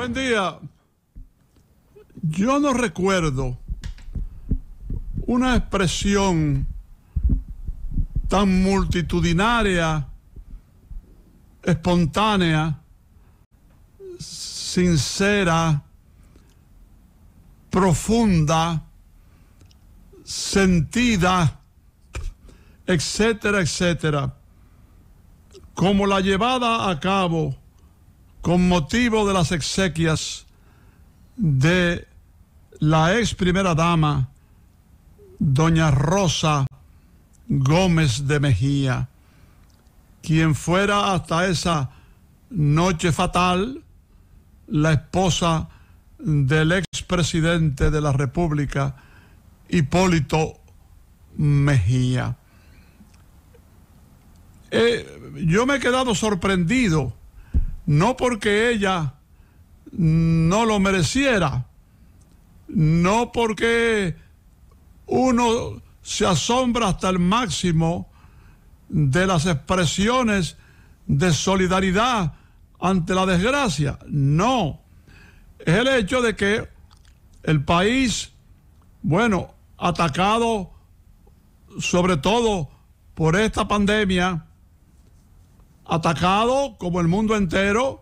Buen día. Yo no recuerdo una expresión tan multitudinaria, espontánea, sincera, profunda, sentida, etcétera, etcétera, como la llevada a cabo con motivo de las exequias de la ex primera dama, doña Rosa Gómez de Mejía, quien fuera hasta esa noche fatal la esposa del ex presidente de la República, Hipólito Mejía. Eh, yo me he quedado sorprendido no porque ella no lo mereciera, no porque uno se asombra hasta el máximo de las expresiones de solidaridad ante la desgracia. No, es el hecho de que el país, bueno, atacado sobre todo por esta pandemia, atacado como el mundo entero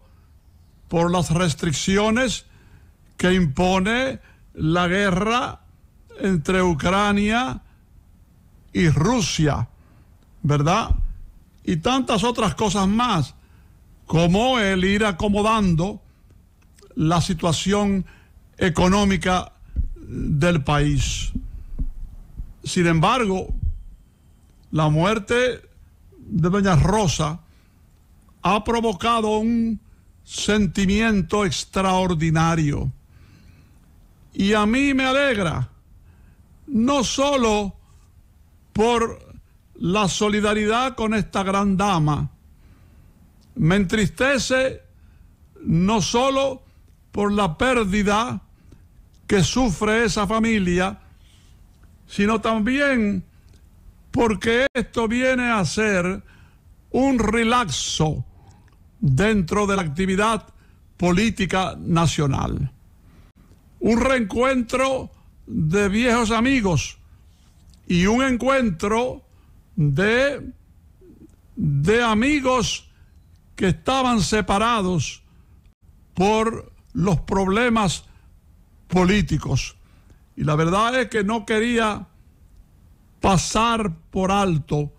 por las restricciones que impone la guerra entre Ucrania y Rusia, ¿verdad? Y tantas otras cosas más, como el ir acomodando la situación económica del país. Sin embargo, la muerte de Doña Rosa ha provocado un sentimiento extraordinario. Y a mí me alegra, no solo por la solidaridad con esta gran dama, me entristece no solo por la pérdida que sufre esa familia, sino también porque esto viene a ser un relaxo dentro de la actividad política nacional. Un reencuentro de viejos amigos y un encuentro de, de amigos que estaban separados por los problemas políticos. Y la verdad es que no quería pasar por alto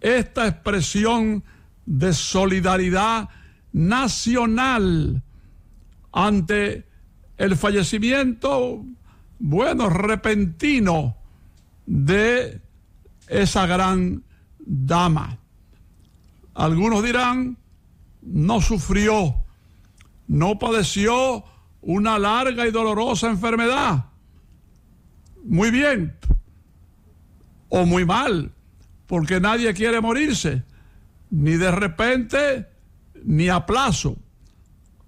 esta expresión de solidaridad nacional ante el fallecimiento, bueno, repentino de esa gran dama. Algunos dirán, no sufrió, no padeció una larga y dolorosa enfermedad. Muy bien o muy mal, porque nadie quiere morirse ni de repente, ni a plazo.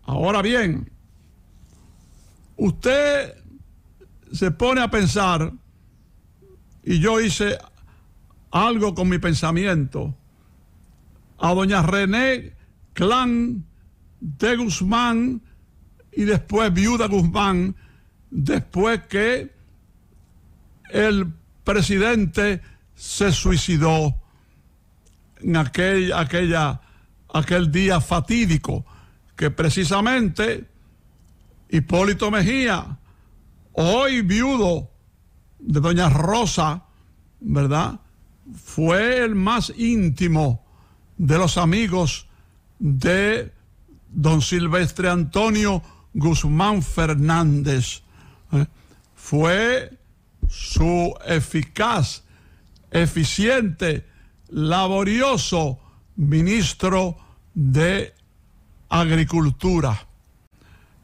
Ahora bien, usted se pone a pensar, y yo hice algo con mi pensamiento, a doña René Clan de Guzmán y después viuda Guzmán, después que el presidente se suicidó en aquel, aquel día fatídico que precisamente Hipólito Mejía, hoy viudo de doña Rosa, ¿verdad? Fue el más íntimo de los amigos de don Silvestre Antonio Guzmán Fernández. ¿eh? Fue su eficaz, eficiente, laborioso ministro de Agricultura.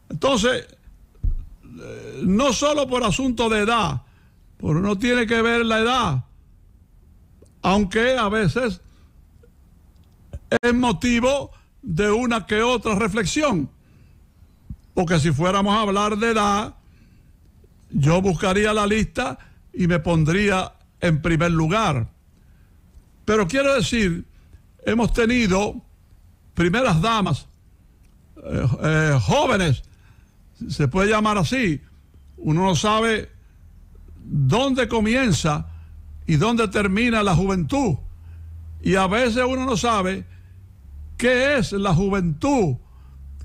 Entonces, eh, no solo por asunto de edad, pero no tiene que ver la edad, aunque a veces es motivo de una que otra reflexión. Porque si fuéramos a hablar de edad, yo buscaría la lista y me pondría en primer lugar. Pero quiero decir, hemos tenido primeras damas, eh, eh, jóvenes, se puede llamar así. Uno no sabe dónde comienza y dónde termina la juventud. Y a veces uno no sabe qué es la juventud,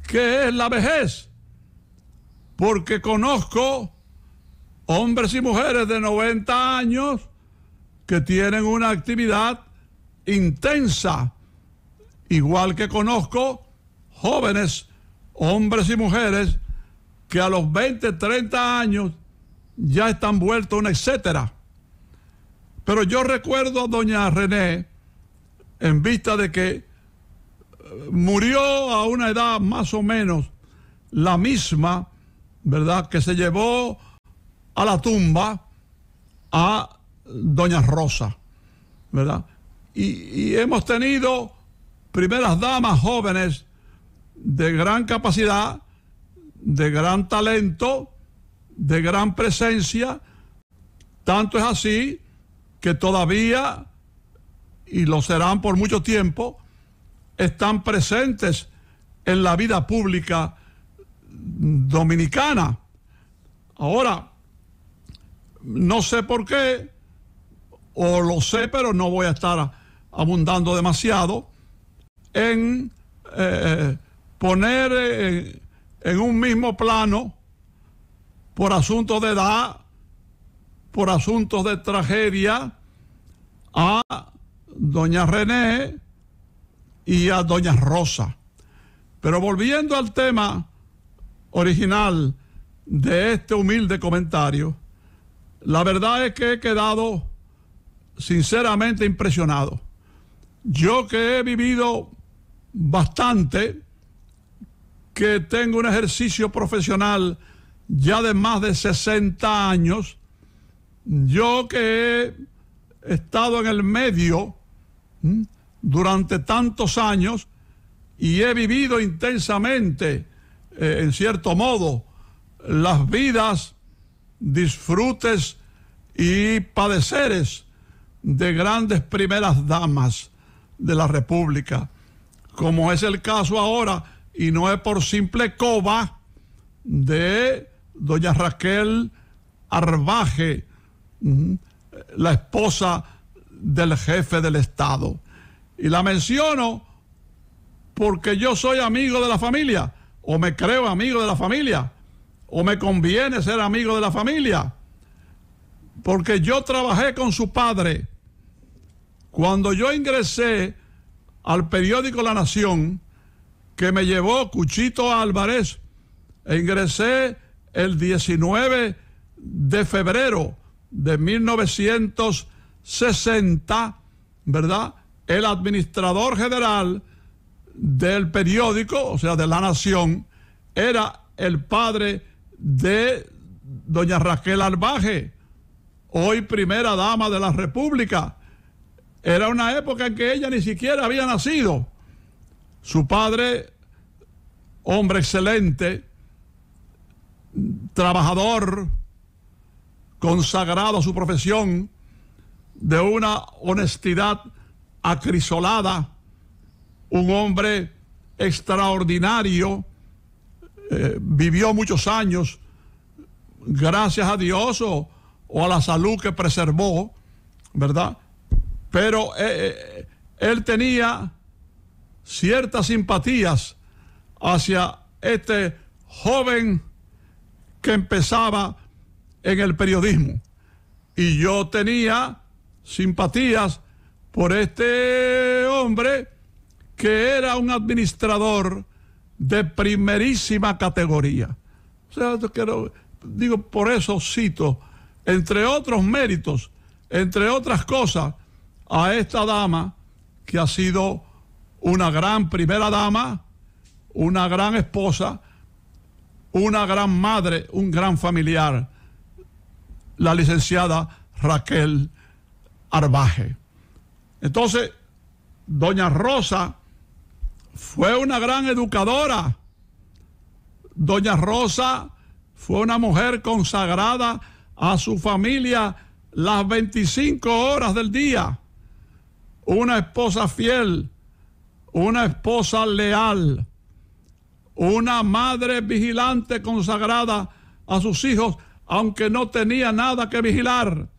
qué es la vejez. Porque conozco hombres y mujeres de 90 años que tienen una actividad intensa, igual que conozco jóvenes, hombres y mujeres, que a los 20, 30 años ya están vueltos una etcétera. Pero yo recuerdo a doña René, en vista de que eh, murió a una edad más o menos la misma, ¿verdad?, que se llevó a la tumba a doña Rosa, ¿verdad? y, hemos tenido primeras damas jóvenes de gran capacidad, de gran talento, de gran presencia. Tanto es así que todavía, y lo serán por mucho tiempo, están presentes en la vida pública dominicana. Ahora, no sé por qué, o lo sé, pero no voy a estar abundando demasiado en eh, poner eh, en un mismo plano por asuntos de edad, por asuntos de tragedia, a doña René y a doña Rosa. Pero volviendo al tema original de este humilde comentario, la verdad es que he quedado sinceramente impresionado. Yo que he vivido bastante, que tengo un ejercicio profesional ya de más de 60 años, yo que he estado en el medio durante tantos años y he vivido intensamente, eh, en cierto modo, las vidas, disfrutes y padeceres de grandes primeras damas de la República, como es el caso ahora, y no es por simple coba de doña Raquel Arbaje, la esposa del jefe del Estado. Y la menciono porque yo soy amigo de la familia, o me creo amigo de la familia, o me conviene ser amigo de la familia, porque yo trabajé con su padre cuando yo ingresé al periódico La Nación, que me llevó Cuchito Álvarez, e ingresé el 19 de febrero de 1960, ¿verdad? El administrador general del periódico, o sea, de La Nación, era el padre de doña Raquel Albaje, hoy primera dama de la República, era una época en que ella ni siquiera había nacido. Su padre, hombre excelente, trabajador, consagrado a su profesión, de una honestidad acrisolada, un hombre extraordinario, eh, vivió muchos años, gracias a Dios o, a la salud que preservó, ¿verdad? Pero eh, eh, él tenía ciertas simpatías hacia este joven que empezaba en el periodismo. Y yo tenía simpatías por este hombre que era un administrador de primerísima categoría. O sea, quiero, digo, por eso cito, entre otros méritos, entre otras cosas, a esta dama que ha sido una gran primera dama, una gran esposa, una gran madre, un gran familiar, la licenciada Raquel Arbaje. Entonces, doña Rosa fue una gran educadora. Doña Rosa fue una mujer consagrada a su familia las 25 horas del día una esposa fiel, una esposa leal, una madre vigilante consagrada a sus hijos, aunque no tenía nada que vigilar,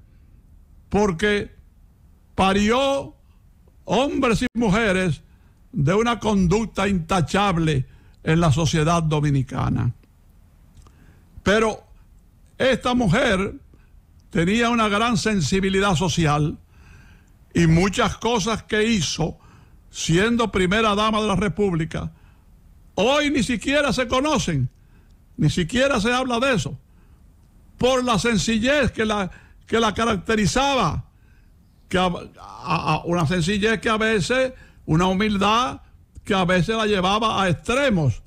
porque parió hombres y mujeres de una conducta intachable en la sociedad dominicana. Pero esta mujer tenía una gran sensibilidad social y muchas cosas que hizo siendo primera dama de la República, hoy ni siquiera se conocen, ni siquiera se habla de eso, por la sencillez que la, que la caracterizaba, una sencillez que a veces, una humildad que a veces la llevaba a extremos,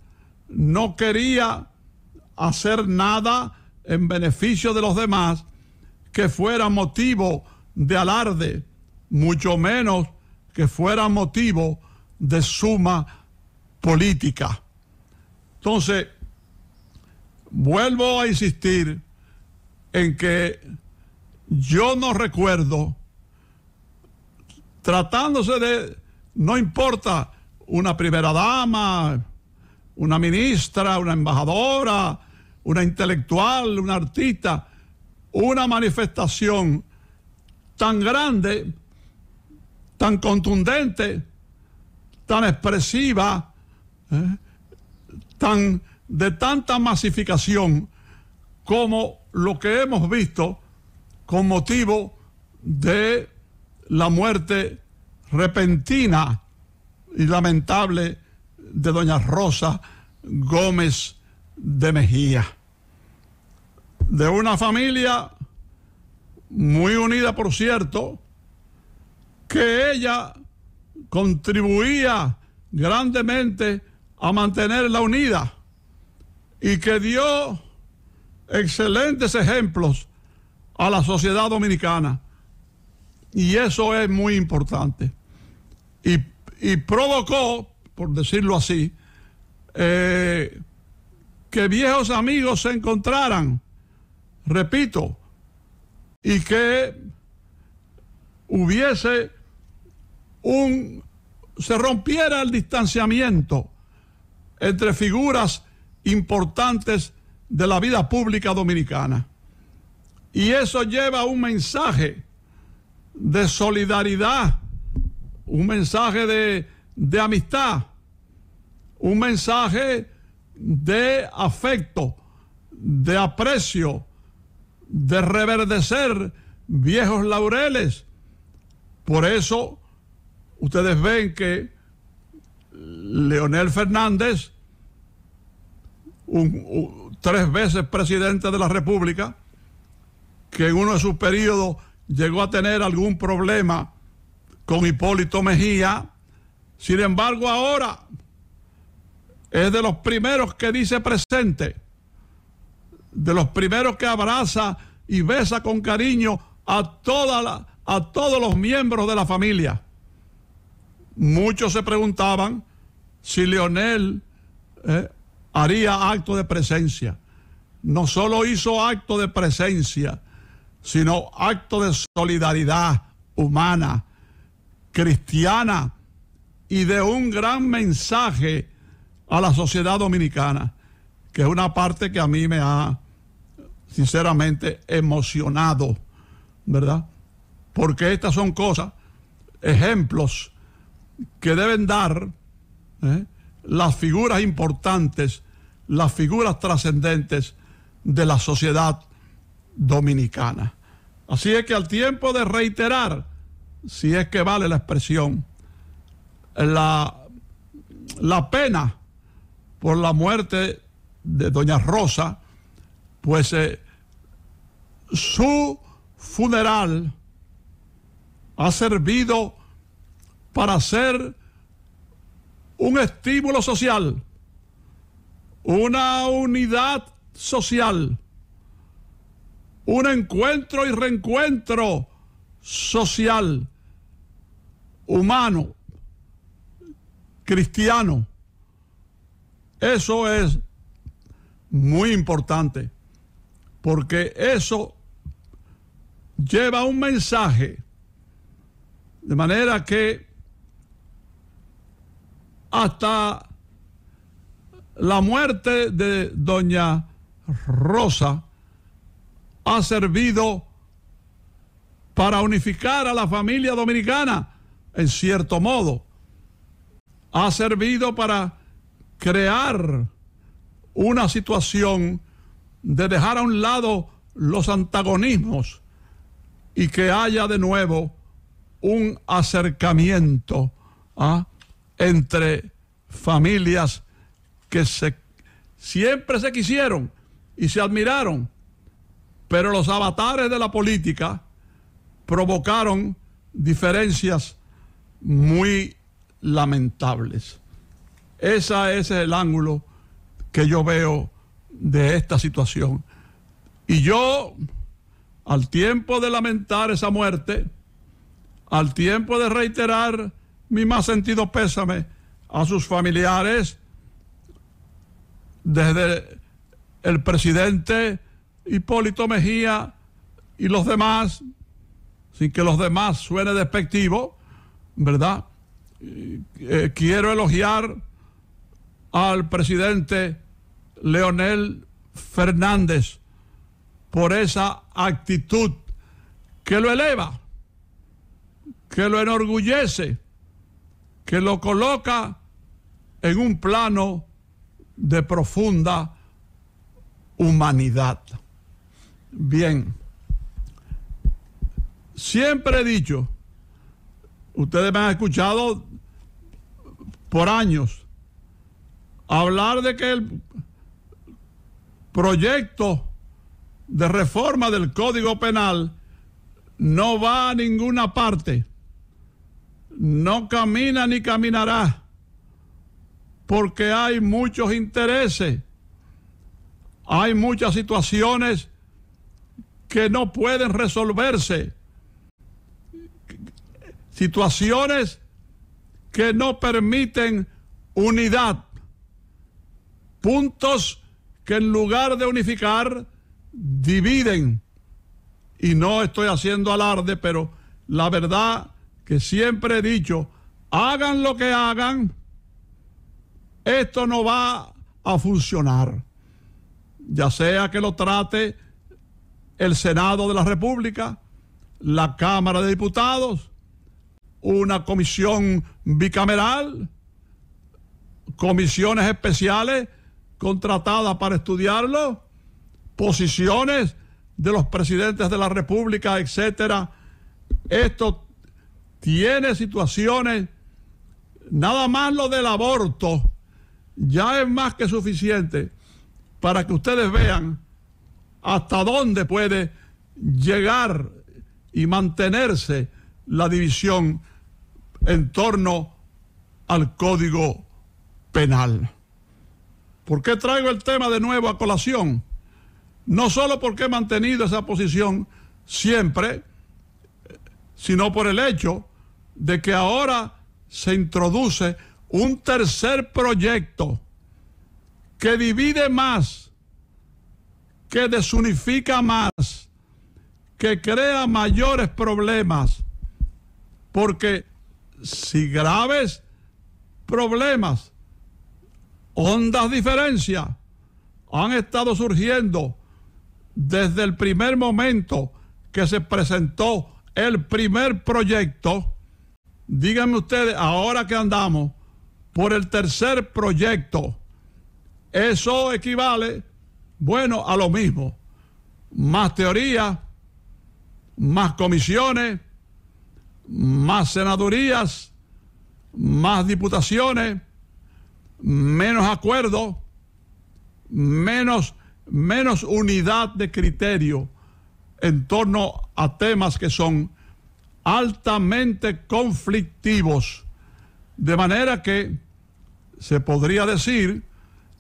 no quería hacer nada en beneficio de los demás que fuera motivo de alarde mucho menos que fuera motivo de suma política. Entonces, vuelvo a insistir en que yo no recuerdo, tratándose de, no importa, una primera dama, una ministra, una embajadora, una intelectual, una artista, una manifestación tan grande tan contundente, tan expresiva, ¿eh? tan, de tanta masificación como lo que hemos visto con motivo de la muerte repentina y lamentable de doña Rosa Gómez de Mejía. De una familia muy unida, por cierto, que ella contribuía grandemente a mantenerla unida y que dio excelentes ejemplos a la sociedad dominicana. Y eso es muy importante. Y, y provocó, por decirlo así, eh, que viejos amigos se encontraran, repito, y que hubiese un, se rompiera el distanciamiento entre figuras importantes de la vida pública dominicana. Y eso lleva un mensaje de solidaridad, un mensaje de, de amistad, un mensaje de afecto, de aprecio, de reverdecer viejos laureles. Por eso ustedes ven que Leonel Fernández, tres veces presidente de la República, que en uno de sus periodos llegó a tener algún problema con Hipólito Mejía, sin embargo ahora es de los primeros que dice presente, de los primeros que abraza y besa con cariño a, toda la, a todos los miembros de la familia muchos se preguntaban si Leonel eh, haría acto de presencia. No solo hizo acto de presencia, sino acto de solidaridad humana, cristiana y de un gran mensaje a la sociedad dominicana, que es una parte que a mí me ha sinceramente emocionado, ¿verdad? Porque estas son cosas, ejemplos que deben dar ¿eh? las figuras importantes, las figuras trascendentes de la sociedad dominicana. Así es que al tiempo de reiterar, si es que vale la expresión, la, la pena por la muerte de doña Rosa, pues eh, su funeral ha servido para ser un estímulo social, una unidad social, un encuentro y reencuentro social, humano, cristiano. Eso es muy importante, porque eso lleva un mensaje, de manera que hasta la muerte de doña Rosa ha servido para unificar a la familia dominicana, en cierto modo. Ha servido para crear una situación de dejar a un lado los antagonismos y que haya de nuevo un acercamiento a ¿ah? entre familias que siempre se quisieron y se admiraron, pero los avatares de la política provocaron diferencias muy lamentables. Ese es el ángulo que yo veo de esta situación. Y yo, al tiempo de lamentar esa muerte, al tiempo de reiterar mi más sentido pésame a sus familiares, desde el presidente Hipólito Mejía y los demás, sin que los demás suene despectivo, ¿verdad? Eh, quiero elogiar al presidente Leonel Fernández por esa actitud que lo eleva, que lo enorgullece que lo coloca en un plano de profunda humanidad. Bien, siempre he dicho, ustedes me han escuchado por años hablar de que el proyecto de reforma del Código Penal no va a ninguna parte no camina ni caminará, porque hay muchos intereses, hay muchas situaciones que no pueden resolverse, situaciones que no permiten unidad, puntos que en lugar de unificar, dividen. Y no estoy haciendo alarde, pero la verdad que siempre he dicho, hagan lo que hagan, esto no va a funcionar. Ya sea que lo trate el Senado de la República, la Cámara de Diputados, una comisión bicameral, comisiones especiales contratadas para estudiarlo, posiciones de los presidentes de la República, etcétera. Esto tiene situaciones, nada más lo del aborto, ya es más que suficiente para que ustedes vean hasta dónde puede llegar y mantenerse la división en torno al código penal. ¿Por qué traigo el tema de nuevo a colación? No solo porque he mantenido esa posición siempre, sino por el hecho de que ahora se introduce un tercer proyecto que divide más, que desunifica más, que crea mayores problemas, porque si graves problemas, hondas diferencias han estado surgiendo desde el primer momento que se presentó el primer proyecto, díganme ustedes, ahora que andamos por el tercer proyecto, eso equivale, bueno, a lo mismo. Más teoría, más comisiones, más senadurías, más diputaciones, menos acuerdos, menos, menos unidad de criterio en torno a temas que son altamente conflictivos. De manera que se podría decir,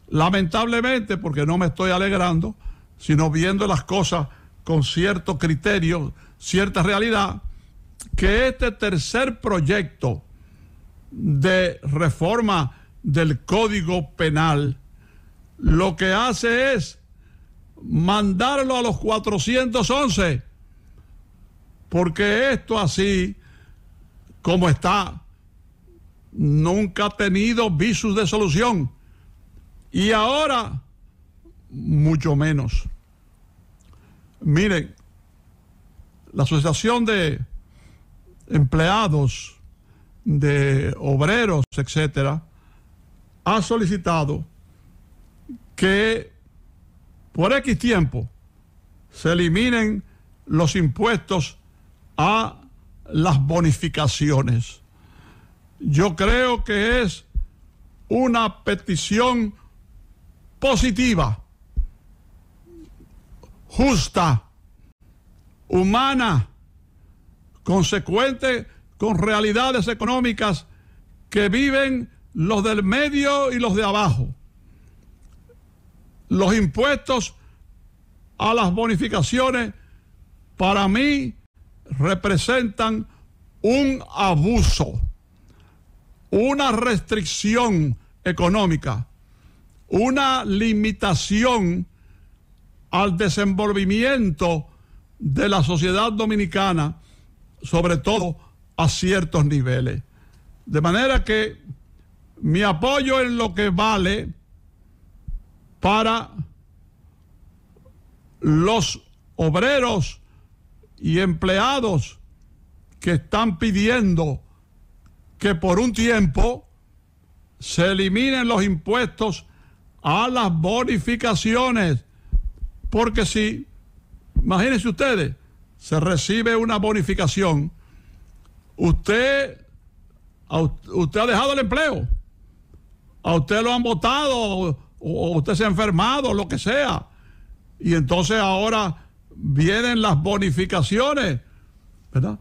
lamentablemente, porque no me estoy alegrando, sino viendo las cosas con cierto criterio, cierta realidad, que este tercer proyecto de reforma del Código Penal lo que hace es mandarlo a los 411 porque esto así como está, nunca ha tenido visos de solución y ahora mucho menos. Miren, la Asociación de Empleados, de Obreros, etcétera, ha solicitado que por X tiempo se eliminen los impuestos a las bonificaciones. Yo creo que es una petición positiva, justa, humana, consecuente con realidades económicas que viven los del medio y los de abajo. Los impuestos a las bonificaciones, para mí, representan un abuso, una restricción económica, una limitación al desenvolvimiento de la sociedad dominicana, sobre todo a ciertos niveles. De manera que mi apoyo en lo que vale para los obreros y empleados que están pidiendo que por un tiempo se eliminen los impuestos a las bonificaciones. Porque si, imagínense ustedes, se recibe una bonificación, usted, usted ha dejado el empleo, a usted lo han votado, o usted se ha enfermado, lo que sea. Y entonces ahora vienen las bonificaciones, ¿verdad?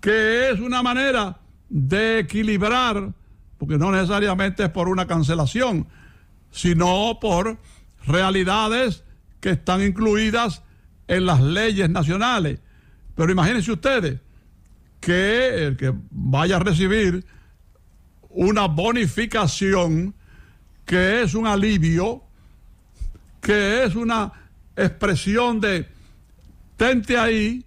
Que es una manera de equilibrar, porque no necesariamente es por una cancelación, sino por realidades que están incluidas en las leyes nacionales. Pero imagínense ustedes que el que vaya a recibir una bonificación que es un alivio, que es una expresión de tente ahí,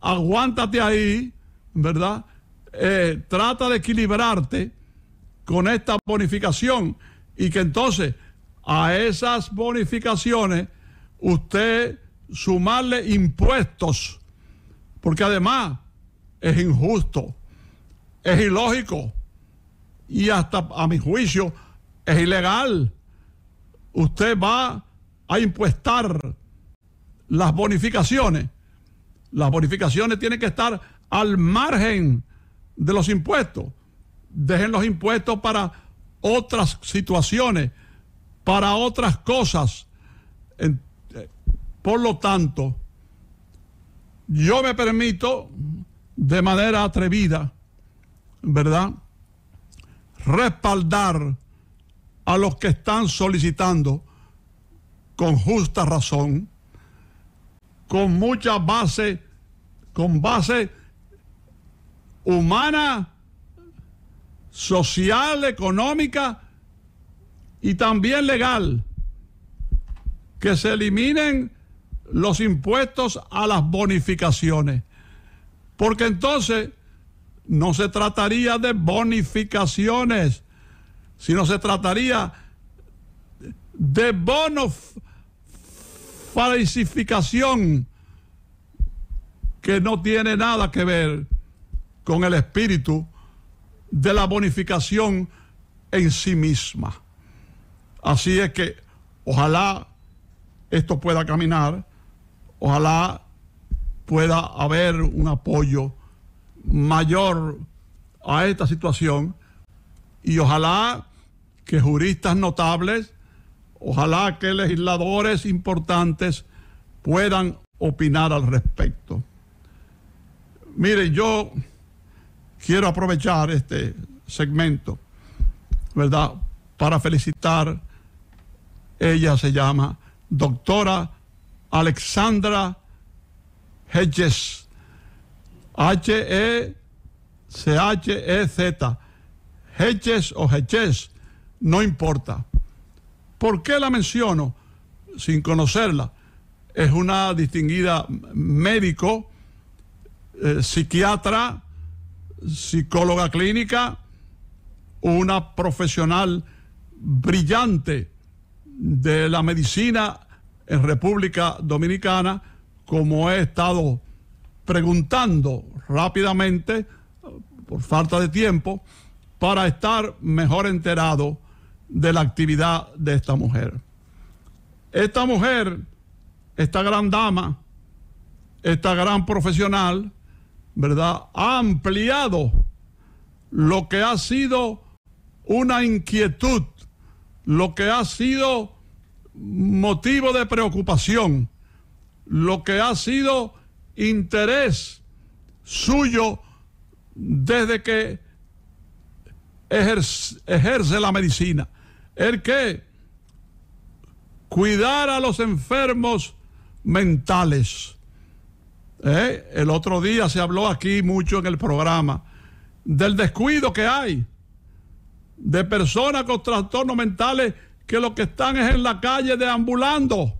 aguántate ahí, ¿verdad? Eh, trata de equilibrarte con esta bonificación y que entonces a esas bonificaciones usted sumarle impuestos, porque además es injusto, es ilógico y hasta a mi juicio es ilegal. Usted va a impuestar las bonificaciones. Las bonificaciones tienen que estar al margen de los impuestos. Dejen los impuestos para otras situaciones, para otras cosas. Eh, por lo tanto, yo me permito de manera atrevida, ¿verdad? Respaldar a los que están solicitando con justa razón con mucha base, con base humana, social, económica y también legal. Que se eliminen los impuestos a las bonificaciones. Porque entonces no se trataría de bonificaciones, sino se trataría de bonos falsificación que no tiene nada que ver con el espíritu de la bonificación en sí misma. Así es que ojalá esto pueda caminar, ojalá pueda haber un apoyo mayor a esta situación y ojalá que juristas notables Ojalá que legisladores importantes puedan opinar al respecto. Mire, yo quiero aprovechar este segmento, ¿verdad? Para felicitar, ella se llama doctora Alexandra Hedges, H-E-C-H-E-Z, Hedges o Hedges, no importa ¿Por qué la menciono? Sin conocerla. Es una distinguida médico, eh, psiquiatra, psicóloga clínica, una profesional brillante de la medicina en República Dominicana, como he estado preguntando rápidamente, por falta de tiempo, para estar mejor enterado de la actividad de esta mujer. Esta mujer, esta gran dama, esta gran profesional, ¿verdad? Ha ampliado lo que ha sido una inquietud, lo que ha sido motivo de preocupación, lo que ha sido interés suyo desde que ejerce, la medicina el que Cuidar a los enfermos mentales. ¿Eh? El otro día se habló aquí mucho en el programa del descuido que hay de personas con trastornos mentales que lo que están es en la calle deambulando,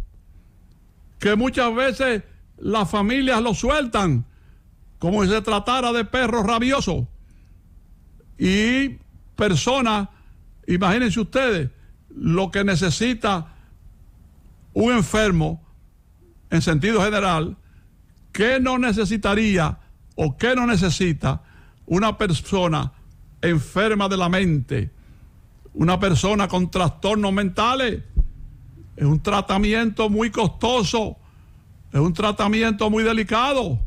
que muchas veces las familias los sueltan como si se tratara de perros rabiosos y personas Imagínense ustedes lo que necesita un enfermo en sentido general, que no necesitaría o que no necesita una persona enferma de la mente, una persona con trastornos mentales. Es un tratamiento muy costoso, es un tratamiento muy delicado,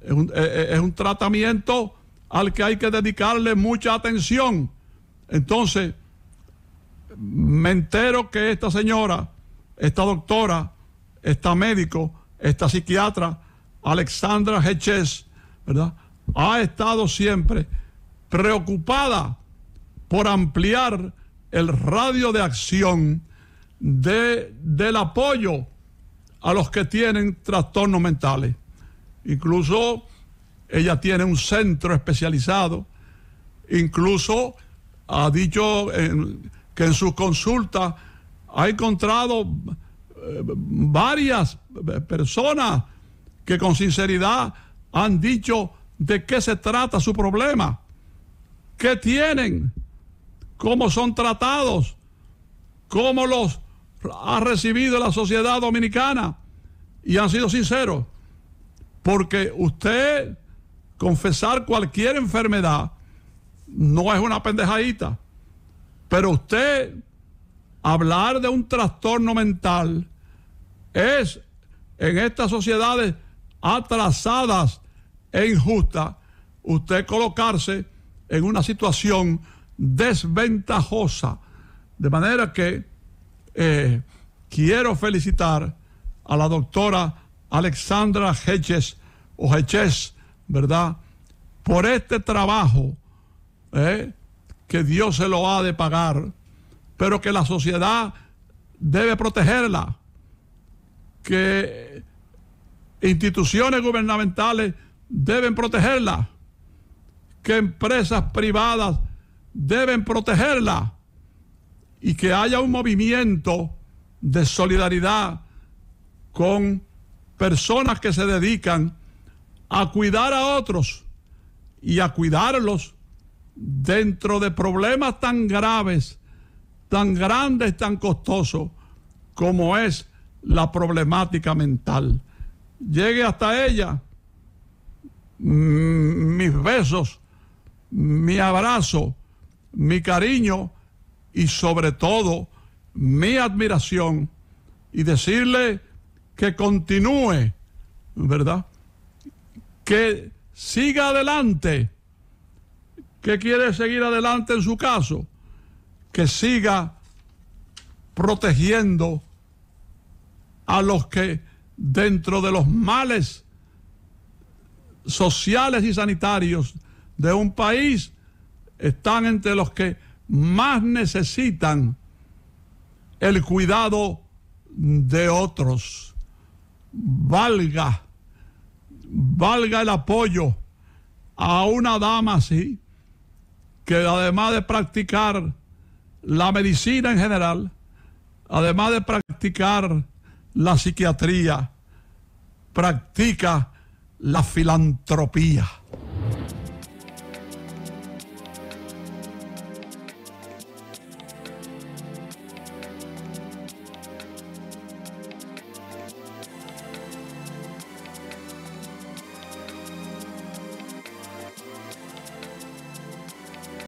es un, eh, eh, es un tratamiento al que hay que dedicarle mucha atención entonces, me entero que esta señora, esta doctora, esta médico, esta psiquiatra, Alexandra Heches, ¿verdad? Ha estado siempre preocupada por ampliar el radio de acción de, del apoyo a los que tienen trastornos mentales. Incluso ella tiene un centro especializado, incluso ha dicho que en sus consultas ha encontrado eh, varias eh, personas que con sinceridad han dicho de qué se trata su problema, qué tienen, cómo son tratados, cómo los ha recibido la sociedad dominicana y han sido sinceros. Porque usted confesar cualquier enfermedad no es una pendejadita. Pero usted hablar de un trastorno mental es en estas sociedades atrasadas e injustas, usted colocarse en una situación desventajosa. De manera que eh, quiero felicitar a la doctora Alexandra Heches, o Heches, ¿verdad? Por este trabajo ¿Eh? que Dios se lo ha de pagar, pero que la sociedad debe protegerla, que instituciones gubernamentales deben protegerla, que empresas privadas deben protegerla y que haya un movimiento de solidaridad con personas que se dedican a cuidar a otros y a cuidarlos dentro de problemas tan graves, tan grandes, tan costosos como es la problemática mental. Llegue hasta ella mm, mis besos, mi abrazo, mi cariño y sobre todo mi admiración y decirle que continúe, ¿verdad? Que siga adelante que quiere seguir adelante en su caso, que siga protegiendo a los que dentro de los males sociales y sanitarios de un país están entre los que más necesitan el cuidado de otros. Valga, valga el apoyo a una dama así que además de practicar la medicina en general, además de practicar la psiquiatría, practica la filantropía.